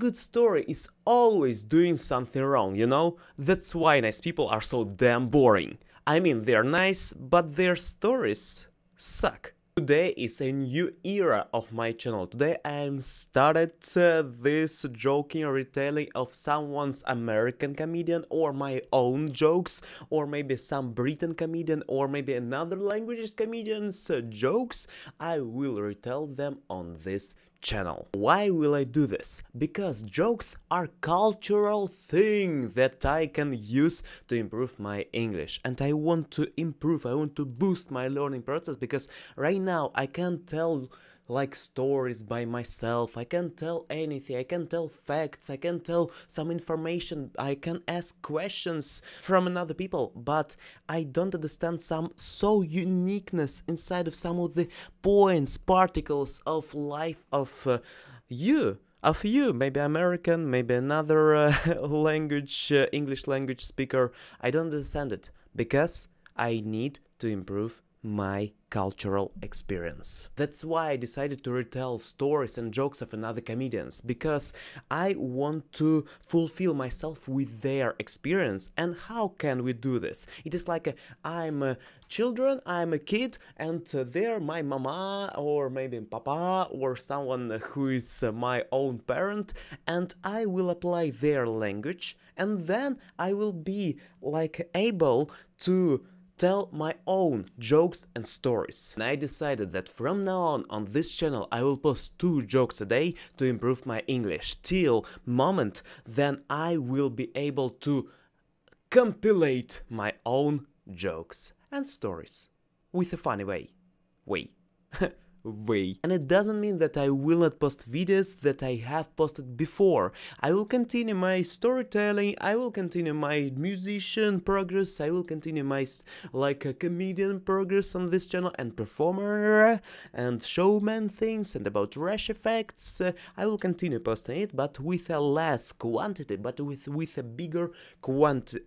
good story is always doing something wrong, you know? That's why nice people are so damn boring. I mean, they're nice, but their stories suck. Today is a new era of my channel. Today I am started uh, this joking retelling of someone's American comedian or my own jokes or maybe some Britain comedian or maybe another language's comedian's uh, jokes. I will retell them on this channel. Why will I do this? Because jokes are cultural thing that I can use to improve my English and I want to improve, I want to boost my learning process because right now I can't tell like stories by myself. I can tell anything. I can tell facts. I can tell some information. I can ask questions from another people, but I don't understand some so uniqueness inside of some of the points, particles of life of uh, you of you, maybe American, maybe another uh, language, uh, English language speaker. I don't understand it because I need to improve my cultural experience. That's why I decided to retell stories and jokes of another comedians, because I want to fulfill myself with their experience. And how can we do this? It is like i am a children, I'm a kid, and uh, there my mama or maybe papa or someone who is uh, my own parent, and I will apply their language, and then I will be like able to tell my own jokes and stories. And I decided that from now on on this channel I will post two jokes a day to improve my English till moment then I will be able to compilate my own jokes and stories with a funny way. Way. way. And it doesn't mean that I will not post videos that I have posted before. I will continue my storytelling, I will continue my musician progress, I will continue my like a comedian progress on this channel and performer and showman things and about rash effects. Uh, I will continue posting it but with a less quantity but with with a bigger quantity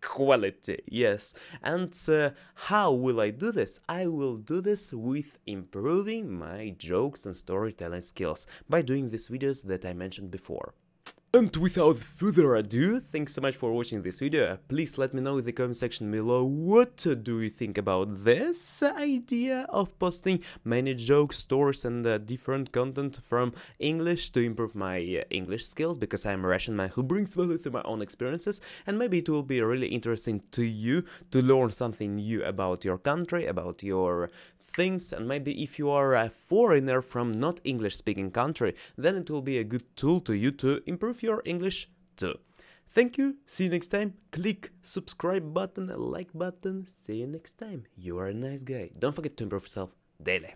quality yes and uh, how will i do this i will do this with improving my jokes and storytelling skills by doing these videos that i mentioned before and without further ado, thanks so much for watching this video, please let me know in the comment section below what do you think about this idea of posting many jokes, stories and uh, different content from English to improve my uh, English skills, because I'm a Russian man who brings value through my own experiences, and maybe it will be really interesting to you to learn something new about your country, about your things, and maybe if you are a foreigner from not English speaking country, then it will be a good tool to you to improve your English too. Thank you, see you next time. Click subscribe button, like button. See you next time. You are a nice guy. Don't forget to improve yourself daily.